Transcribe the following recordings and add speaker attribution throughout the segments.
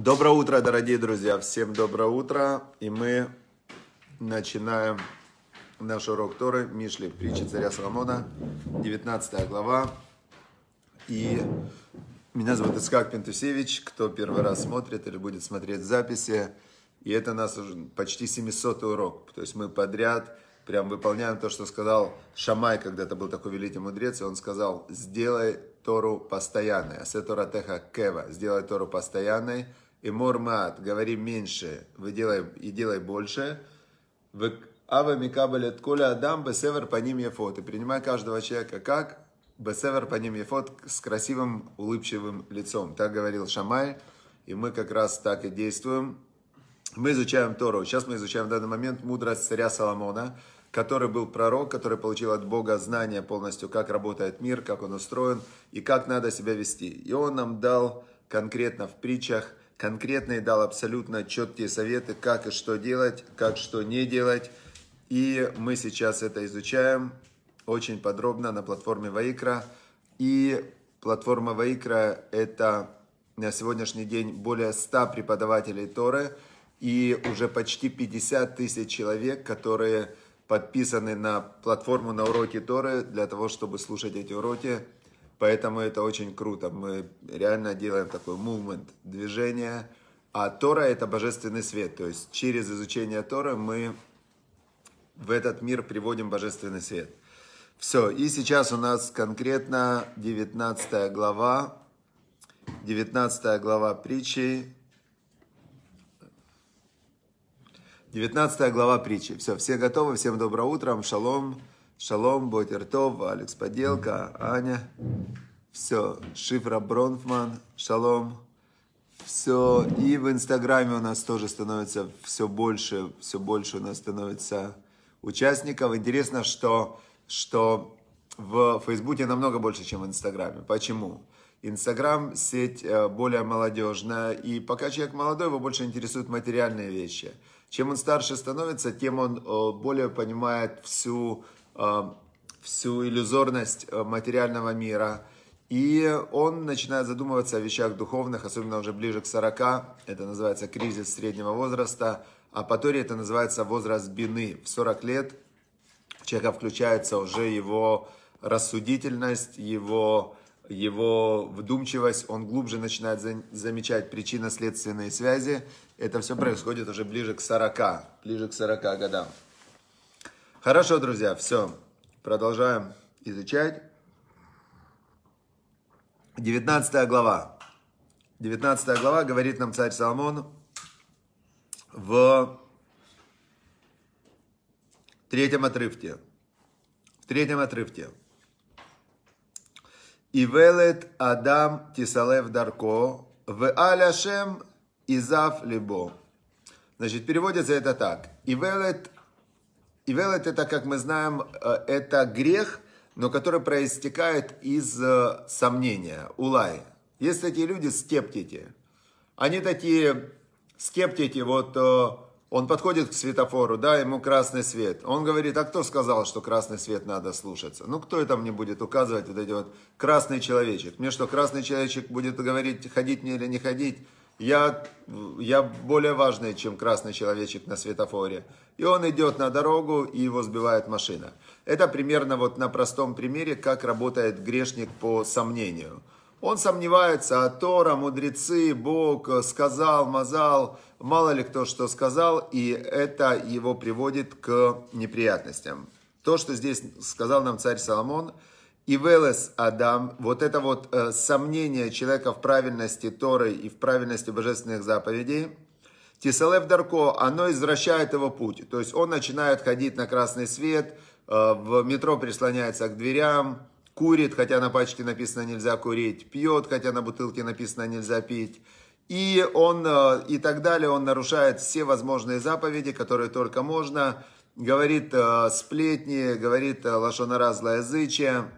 Speaker 1: Доброе утро, дорогие друзья! Всем доброе утро! И мы начинаем наш урок Торы Мишли, притча царя Соломона, 19 глава. И меня зовут Искак Пентусевич, кто первый раз смотрит или будет смотреть записи. И это у нас уже почти 700 урок. То есть мы подряд прям выполняем то, что сказал Шамай, когда-то был такой великий мудрец, и он сказал, сделай Тору постоянной. Асетора теха кева. Сделай Тору постоянной, и мормат, говори меньше, вы делай, и делай больше. Ава микабалет коля адам бесевер по ним ефот. И принимай каждого человека как бесевер по ним ефот с красивым улыбчивым лицом. Так говорил Шамай, и мы как раз так и действуем. Мы изучаем Тору. Сейчас мы изучаем в данный момент мудрость царя Соломона, который был пророк, который получил от Бога знание полностью, как работает мир, как он устроен и как надо себя вести. И он нам дал конкретно в притчах конкретные, дал абсолютно четкие советы, как и что делать, как что не делать. И мы сейчас это изучаем очень подробно на платформе Ваикра. И платформа Ваикра – это на сегодняшний день более 100 преподавателей Торы и уже почти 50 тысяч человек, которые подписаны на платформу на уроки Торы для того, чтобы слушать эти уроки Поэтому это очень круто. Мы реально делаем такой мувмент, движение. А Тора это божественный свет. То есть через изучение Тора мы в этот мир приводим божественный свет. Все, и сейчас у нас конкретно 19 глава, 19 глава притчи, 19 глава притчи. Все, все готовы, всем доброе утро, шалом. Шалом, Ботертов, Алекс Поделка, Аня. Все, Шифра Бронфман, Шалом. Все, и в Инстаграме у нас тоже становится все больше, все больше у нас становится участников. Интересно, что, что в Фейсбуке намного больше, чем в Инстаграме. Почему? Инстаграм – сеть э, более молодежная, и пока человек молодой, его больше интересуют материальные вещи. Чем он старше становится, тем он э, более понимает всю Э, всю иллюзорность э, материального мира. И он начинает задумываться о вещах духовных, особенно уже ближе к 40. Это называется кризис среднего возраста. А по Торе это называется возраст бины. В 40 лет в человека включается уже его рассудительность, его, его вдумчивость. Он глубже начинает за, замечать причинно-следственные связи. Это все происходит уже ближе к 40, ближе к 40 годам. Хорошо, друзья, все. Продолжаем изучать. 19 глава. 19 глава говорит нам царь Соломон в третьем отрывке. В третьем отрывке. Ивелет Адам Тисалев Дарко, в Аляшем Изав Либо. Значит, переводится это так. Ивелет и Ивелет это, как мы знаем, э, это грех, но который проистекает из э, сомнения, улай. Есть такие люди скептики. Они такие скептики, вот э, он подходит к светофору, да, ему красный свет. Он говорит, а кто сказал, что красный свет надо слушаться? Ну, кто это мне будет указывать, вот эти вот красный человечек? Мне что, красный человечек будет говорить, ходить мне или не ходить? Я, я более важный, чем красный человечек на светофоре. И он идет на дорогу, и его сбивает машина. Это примерно вот на простом примере, как работает грешник по сомнению. Он сомневается, а Тора, мудрецы, Бог э, сказал, мазал, мало ли кто что сказал, и это его приводит к неприятностям. То, что здесь сказал нам царь Соломон – и велес Адам, вот это вот э, сомнение человека в правильности Торы и в правильности божественных заповедей, Тисалев Дарко, оно извращает его путь. То есть он начинает ходить на красный свет, э, в метро прислоняется к дверям, курит, хотя на пачке написано нельзя курить, пьет, хотя на бутылке написано нельзя пить. И он, э, и так далее, он нарушает все возможные заповеди, которые только можно. Говорит э, сплетни, говорит э, лошонара язычие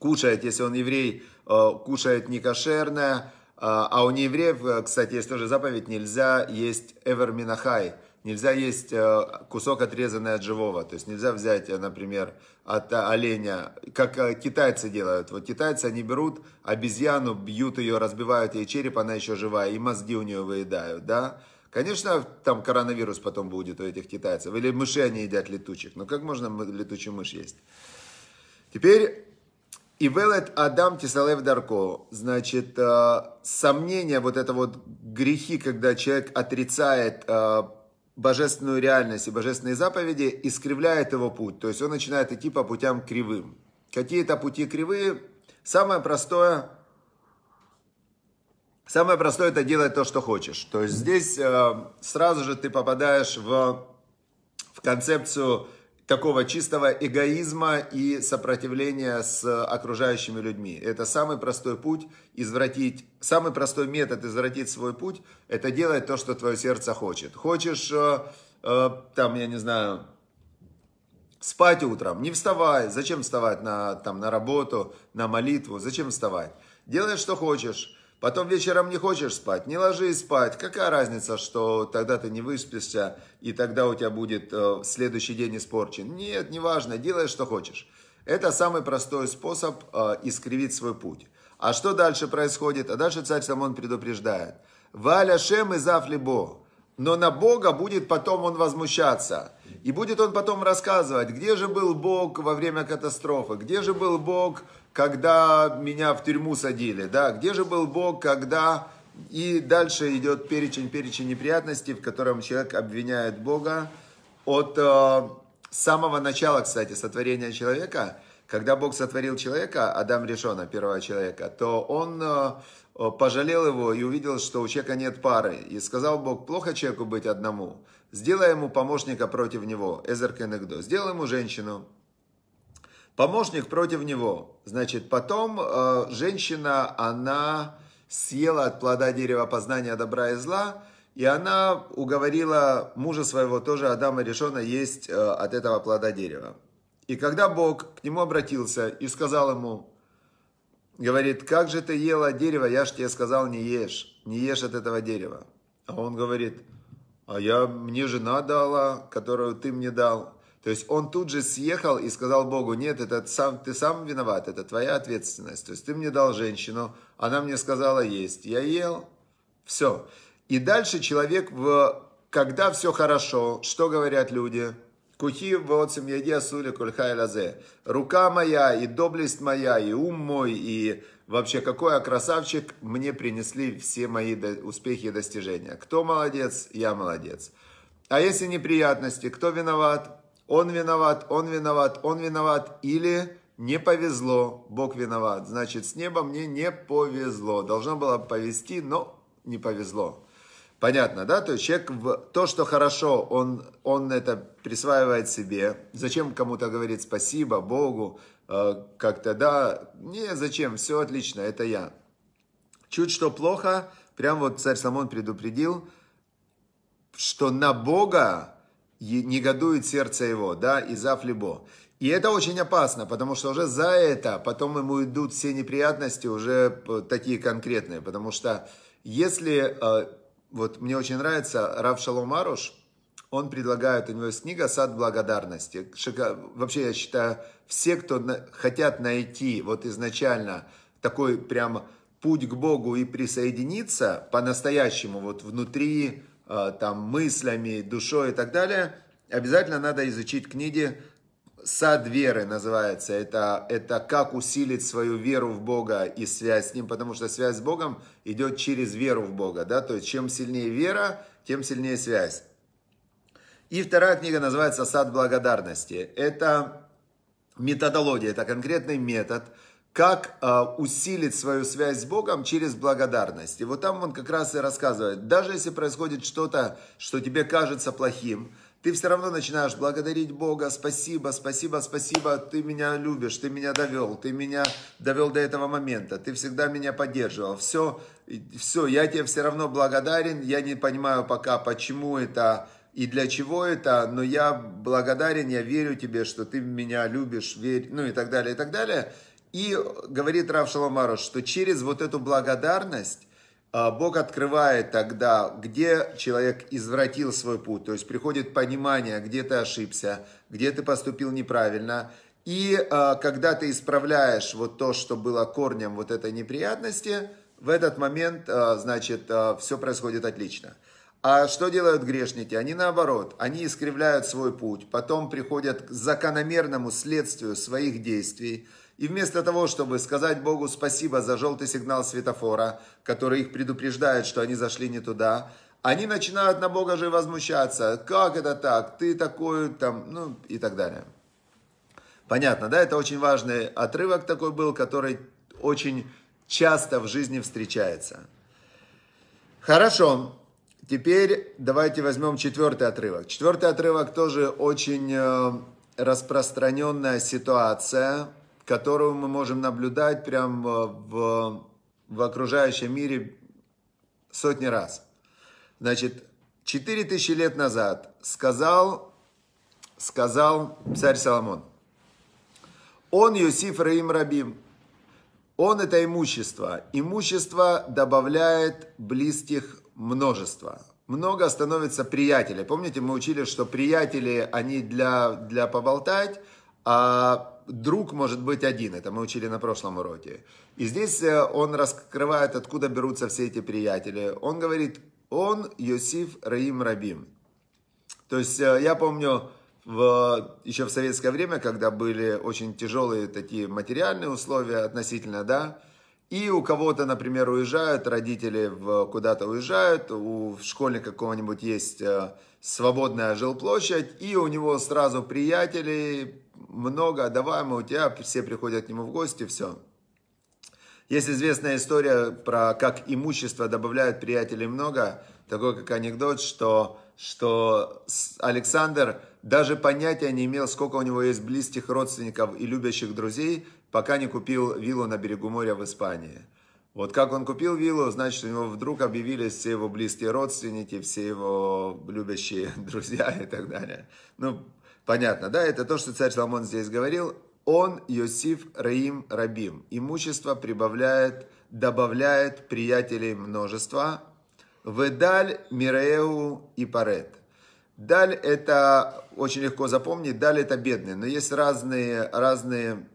Speaker 1: кушает, если он еврей, э, кушает некошерное, э, а у неевреев, э, кстати, есть тоже заповедь, нельзя есть эверминахай, нельзя есть кусок отрезанный от живого, то есть нельзя взять, например, от оленя, как китайцы делают. Вот китайцы, они берут обезьяну, бьют ее, разбивают ей череп, она еще живая, и мозги у нее выедают, да? Конечно, там коронавирус потом будет у этих китайцев. Или мыши они едят летучих. Но ну, как можно летучую мышь есть? Теперь и велет Адам тисалев дарко. Значит, э, сомнения вот это вот грехи, когда человек отрицает э, божественную реальность и божественные заповеди, искривляет его путь. То есть он начинает идти по путям кривым. Какие то пути кривые? Самое простое Самое простое это делать то, что хочешь. То есть здесь э, сразу же ты попадаешь в, в концепцию такого чистого эгоизма и сопротивления с окружающими людьми. Это самый простой путь извратить, самый простой метод извратить свой путь, это делать то, что твое сердце хочет. Хочешь, э, э, там, я не знаю, спать утром, не вставай. Зачем вставать на, там, на работу, на молитву, зачем вставать? Делай, что хочешь. Потом вечером не хочешь спать, не ложись спать. Какая разница, что тогда ты не выспишься, и тогда у тебя будет э, следующий день испорчен. Нет, неважно, делай, что хочешь. Это самый простой способ э, искривить свой путь. А что дальше происходит? А дальше царь Самон предупреждает. Валя шем и зафлибо но на Бога будет потом он возмущаться. И будет он потом рассказывать, где же был Бог во время катастрофы, где же был Бог, когда меня в тюрьму садили, да, где же был Бог, когда... И дальше идет перечень, перечень неприятностей, в котором человек обвиняет Бога от э, самого начала, кстати, сотворения человека. Когда Бог сотворил человека, Адам Решона, первого человека, то он, э, Э, пожалел его и увидел, что у человека нет пары. И сказал Бог, плохо человеку быть одному. Сделай ему помощника против него. Эзер Кенегдо. Сделай ему женщину. Помощник против него. Значит, потом э, женщина, она съела от плода дерева познания добра и зла. И она уговорила мужа своего, тоже Адама Решона, есть э, от этого плода дерева. И когда Бог к нему обратился и сказал ему, говорит, как же ты ела дерево, я же тебе сказал, не ешь, не ешь от этого дерева. А он говорит, а я, мне жена дала, которую ты мне дал. То есть он тут же съехал и сказал Богу, нет, это сам, ты сам виноват, это твоя ответственность. То есть ты мне дал женщину, она мне сказала есть, я ел, все. И дальше человек, в, когда все хорошо, что говорят люди – Кухи боцем яде сули кольхай лазе. Рука моя и доблесть моя и ум мой и вообще какой я красавчик мне принесли все мои успехи и достижения. Кто молодец, я молодец. А если неприятности, кто виноват? Он виноват, он виноват, он виноват или не повезло, Бог виноват. Значит, с неба мне не повезло. Должно было повезти, но не повезло. Понятно, да? То есть человек в то, что хорошо, он, он это присваивает себе. Зачем кому-то говорить спасибо Богу, э, как-то, да? Не, зачем, все отлично, это я. Чуть что плохо, прям вот царь Соломон предупредил, что на Бога негодует сердце его, да, и зафлебо. И это очень опасно, потому что уже за это потом ему идут все неприятности уже э, такие конкретные, потому что если э, вот мне очень нравится Рав Шалом Арош. он предлагает, у него есть книга «Сад благодарности». Шика... Вообще, я считаю, все, кто на... хотят найти вот изначально такой прям путь к Богу и присоединиться по-настоящему, вот внутри, э, там, мыслями, душой и так далее, обязательно надо изучить книги Сад веры называется. Это, это как усилить свою веру в Бога и связь с Ним, потому что связь с Богом идет через веру в Бога. Да? То есть чем сильнее вера, тем сильнее связь. И вторая книга называется «Сад благодарности». Это методология, это конкретный метод, как э, усилить свою связь с Богом через благодарность. И вот там он как раз и рассказывает, даже если происходит что-то, что тебе кажется плохим, ты все равно начинаешь благодарить Бога, спасибо, спасибо, спасибо, ты меня любишь, ты меня довел, ты меня довел до этого момента, ты всегда меня поддерживал, все, все, я тебе все равно благодарен, я не понимаю пока, почему это и для чего это, но я благодарен, я верю тебе, что ты меня любишь, верь, ну и так далее, и так далее. И говорит Рав Шаломаров, что через вот эту благодарность а, Бог открывает тогда, где человек извратил свой путь, то есть приходит понимание, где ты ошибся, где ты поступил неправильно. И а, когда ты исправляешь вот то, что было корнем вот этой неприятности, в этот момент, а, значит, все происходит отлично. А что делают грешники? Они наоборот, они искривляют свой путь, потом приходят к закономерному следствию своих действий, и вместо того, чтобы сказать Богу спасибо за желтый сигнал светофора, который их предупреждает, что они зашли не туда, они начинают на Бога же возмущаться. Как это так? Ты такой там, ну и так далее. Понятно, да? Это очень важный отрывок такой был, который очень часто в жизни встречается. Хорошо. Теперь давайте возьмем четвертый отрывок. Четвертый отрывок тоже очень э, распространенная ситуация которую мы можем наблюдать прям э, в, в окружающем мире сотни раз. Значит, 4000 лет назад сказал, сказал царь Соломон, он Юсиф Раим Рабим, он это имущество. Имущество добавляет близких множество. Много становится приятелей. Помните, мы учили, что приятели, они для, для поболтать, а друг может быть один, это мы учили на прошлом уроке. И здесь э, он раскрывает, откуда берутся все эти приятели. Он говорит, он Йосиф Раим Рабим. То есть э, я помню, в, еще в советское время, когда были очень тяжелые такие материальные условия относительно, да, и у кого-то, например, уезжают, родители куда-то уезжают, у школьника какого-нибудь есть э, свободная жилплощадь, и у него сразу приятелей много, давай мы у тебя, все приходят к нему в гости, все. Есть известная история про как имущество добавляют приятелей много, такой как анекдот, что, что Александр даже понятия не имел, сколько у него есть близких родственников и любящих друзей, пока не купил виллу на берегу моря в Испании. Вот как он купил виллу, значит, у него вдруг объявились все его близкие родственники, все его любящие друзья и так далее. Ну, понятно, да, это то, что царь Соломон здесь говорил. Он, Йосиф, Раим, Рабим. Имущество прибавляет, добавляет приятелей множества. Ведаль, Миреу и Парет. Даль это очень легко запомнить, даль это бедные, но есть разные, разные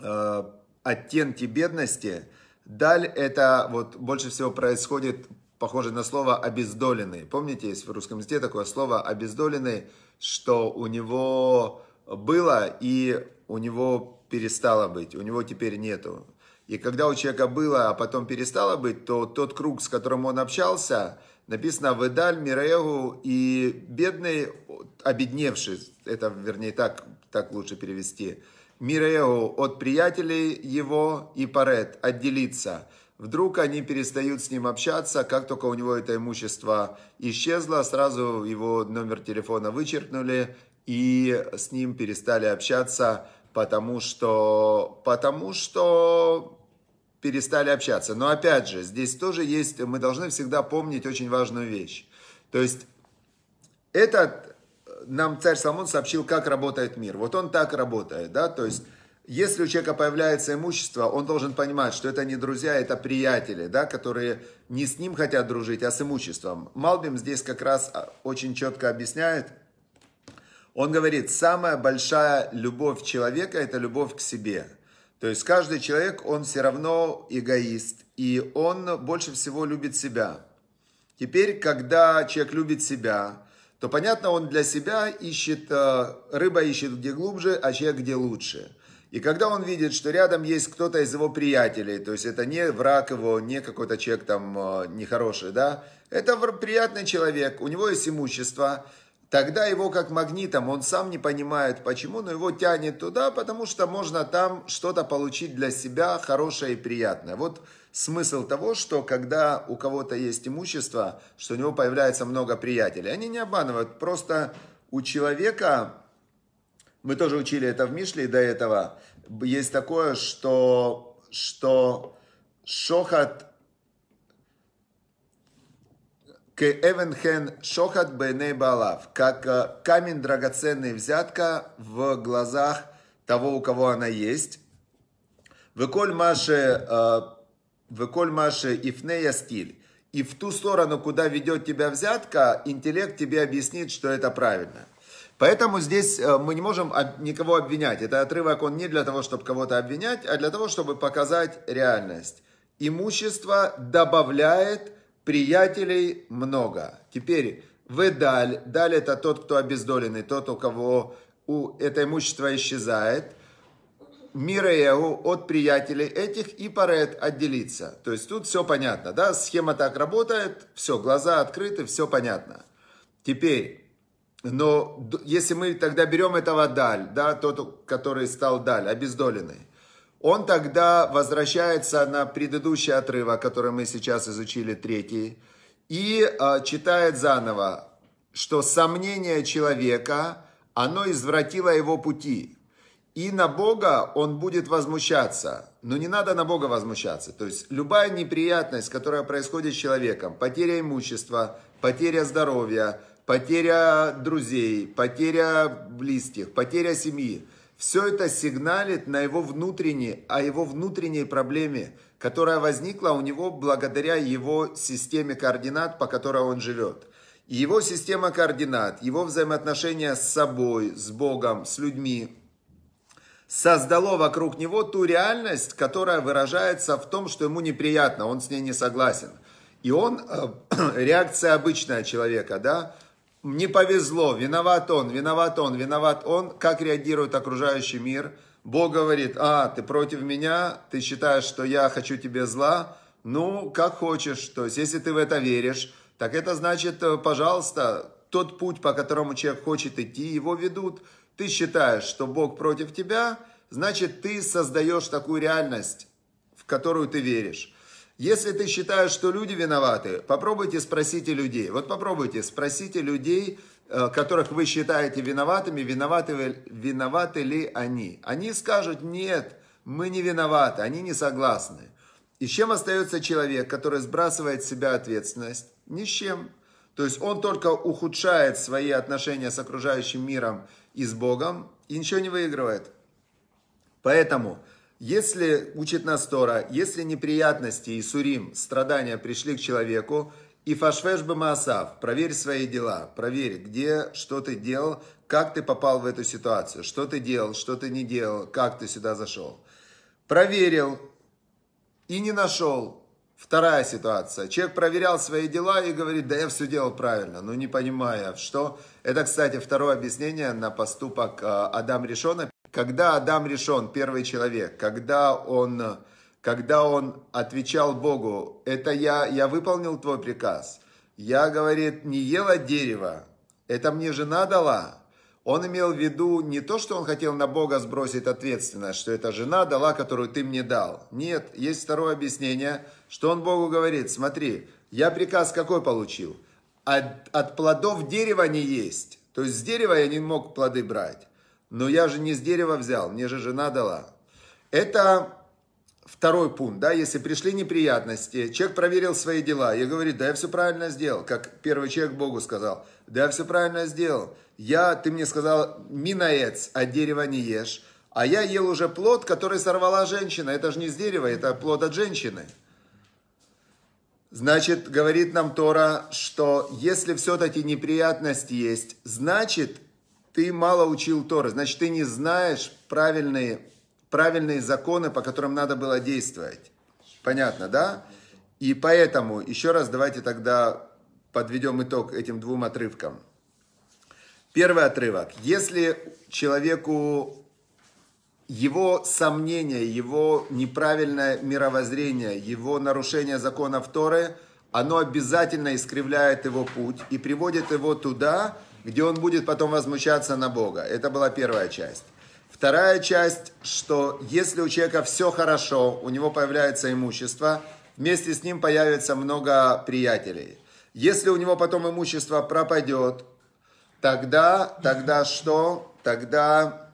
Speaker 1: Э, оттенки бедности. Даль это вот больше всего происходит, похоже на слово обездоленный. Помните, есть в русском языке такое слово обездоленный, что у него было и у него перестало быть, у него теперь нету. И когда у человека было, а потом перестало быть, то тот круг, с которым он общался, написано «Ведаль Мирегу» и «бедный, обедневший». Это, вернее, так, так лучше перевести – Миреу от приятелей его и Парет отделиться. Вдруг они перестают с ним общаться, как только у него это имущество исчезло, сразу его номер телефона вычеркнули и с ним перестали общаться, потому что, потому что перестали общаться. Но опять же, здесь тоже есть, мы должны всегда помнить очень важную вещь. То есть этот нам царь Соломон сообщил, как работает мир. Вот он так работает, да, то есть если у человека появляется имущество, он должен понимать, что это не друзья, это приятели, да, которые не с ним хотят дружить, а с имуществом. Малбим здесь как раз а, очень четко объясняет. Он говорит, самая большая любовь человека – это любовь к себе. То есть каждый человек, он все равно эгоист, и он больше всего любит себя. Теперь, когда человек любит себя, то понятно, он для себя ищет, э, рыба ищет где глубже, а человек где лучше. И когда он видит, что рядом есть кто-то из его приятелей, то есть это не враг его, не какой-то человек там э, нехороший, да, это приятный человек, у него есть имущество, тогда его как магнитом, он сам не понимает почему, но его тянет туда, потому что можно там что-то получить для себя хорошее и приятное. Вот смысл того, что когда у кого-то есть имущество, что у него появляется много приятелей. Они не обманывают, просто у человека, мы тоже учили это в Мишле до этого, есть такое, что, что шохат Эвенхен шохат бейней балав, как э, камень драгоценный взятка в глазах того, у кого она есть. Выколь Маше э, Выколь Маше Ифнея стиль. И в ту сторону, куда ведет тебя взятка, интеллект тебе объяснит, что это правильно. Поэтому здесь э, мы не можем никого обвинять. Это отрывок, он не для того, чтобы кого-то обвинять, а для того, чтобы показать реальность. Имущество добавляет, приятелей много. Теперь вы выдаль. Даль это тот, кто обездоленный, тот, у кого у, это имущество исчезает – Мираеву от приятелей этих и Парет отделиться. То есть тут все понятно, да, схема так работает, все, глаза открыты, все понятно. Теперь, но если мы тогда берем этого Даль, да, тот, который стал Даль, обездоленный, он тогда возвращается на предыдущий отрывок, который мы сейчас изучили, третий, и э, читает заново, что сомнение человека, оно извратило его пути. И на Бога он будет возмущаться. Но не надо на Бога возмущаться. То есть любая неприятность, которая происходит с человеком, потеря имущества, потеря здоровья, потеря друзей, потеря близких, потеря семьи, все это сигналит на его внутренней, о его внутренней проблеме, которая возникла у него благодаря его системе координат, по которой он живет. его система координат, его взаимоотношения с собой, с Богом, с людьми, создало вокруг него ту реальность, которая выражается в том, что ему неприятно, он с ней не согласен. И он, э, реакция обычная человека, да, не повезло, виноват он, виноват он, виноват он, как реагирует окружающий мир. Бог говорит, а, ты против меня, ты считаешь, что я хочу тебе зла, ну, как хочешь, то есть, если ты в это веришь, так это значит, э, пожалуйста, тот путь, по которому человек хочет идти, его ведут ты считаешь, что Бог против тебя, значит, ты создаешь такую реальность, в которую ты веришь. Если ты считаешь, что люди виноваты, попробуйте спросите людей. Вот попробуйте спросите людей, э, которых вы считаете виноватыми, виноваты, виноваты ли они. Они скажут, нет, мы не виноваты, они не согласны. И с чем остается человек, который сбрасывает с себя ответственность? Ни с чем. То есть он только ухудшает свои отношения с окружающим миром и с Богом, и ничего не выигрывает. Поэтому, если учит нас Тора, если неприятности и сурим, страдания пришли к человеку, и фашвеш бы маасав, проверь свои дела, проверь, где, что ты делал, как ты попал в эту ситуацию, что ты делал, что ты не делал, как ты сюда зашел. Проверил и не нашел, Вторая ситуация. Человек проверял свои дела и говорит, да я все делал правильно, но не понимая, что. Это, кстати, второе объяснение на поступок э, Адам Решона. Когда Адам Решон, первый человек, когда он, когда он отвечал Богу, это я, я выполнил твой приказ. Я, говорит, не ела дерево, это мне жена дала, он имел в виду не то, что он хотел на Бога сбросить ответственность, что это жена дала, которую ты мне дал. Нет, есть второе объяснение, что он Богу говорит, смотри, я приказ какой получил? От, от плодов дерева не есть. То есть с дерева я не мог плоды брать. Но я же не с дерева взял, мне же жена дала. Это Второй пункт, да, если пришли неприятности, человек проверил свои дела и говорит, да я все правильно сделал, как первый человек Богу сказал, да я все правильно сделал, я, ты мне сказал, минаец, а дерева не ешь, а я ел уже плод, который сорвала женщина, это же не с дерева, это плод от женщины. Значит, говорит нам Тора, что если все-таки неприятность есть, значит, ты мало учил Торы, значит, ты не знаешь правильные правильные законы, по которым надо было действовать. Понятно, да? И поэтому, еще раз давайте тогда подведем итог этим двум отрывкам. Первый отрывок. Если человеку его сомнения, его неправильное мировоззрение, его нарушение законов Торы, оно обязательно искривляет его путь и приводит его туда, где он будет потом возмущаться на Бога. Это была первая часть. Вторая часть, что если у человека все хорошо, у него появляется имущество, вместе с ним появится много приятелей. Если у него потом имущество пропадет, тогда, тогда что? Тогда,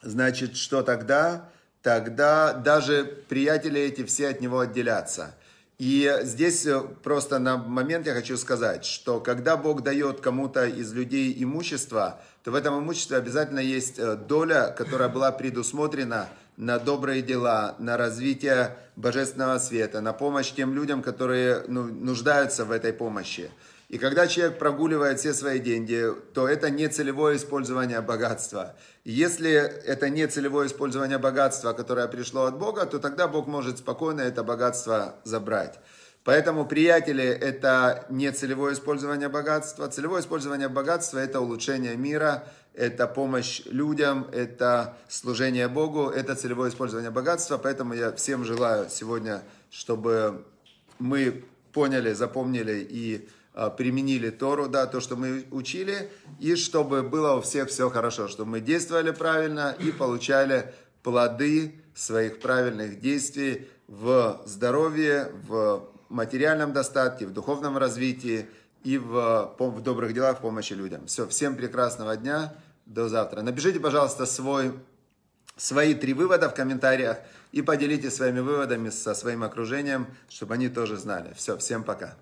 Speaker 1: значит, что тогда? Тогда даже приятели эти все от него отделятся. И здесь э, просто на момент я хочу сказать, что когда Бог дает кому-то из людей имущество – то в этом имуществе обязательно есть э, доля, которая была предусмотрена на добрые дела, на развитие божественного света, на помощь тем людям, которые ну, нуждаются в этой помощи. И когда человек прогуливает все свои деньги, то это не целевое использование богатства. Если это не целевое использование богатства, которое пришло от Бога, то тогда Бог может спокойно это богатство забрать. Поэтому, приятели, это не целевое использование богатства. Целевое использование богатства – это улучшение мира, это помощь людям, это служение Богу, это целевое использование богатства. Поэтому я всем желаю сегодня, чтобы мы поняли, запомнили и а, применили Тору, да, то, что мы учили, и чтобы было у всех все хорошо, чтобы мы действовали правильно и получали плоды своих правильных действий в здоровье, в материальном достатке, в духовном развитии и в, в добрых делах, в помощи людям. Все, всем прекрасного дня, до завтра. Напишите, пожалуйста, свой, свои три вывода в комментариях и поделитесь своими выводами со своим окружением, чтобы они тоже знали. Все, всем пока.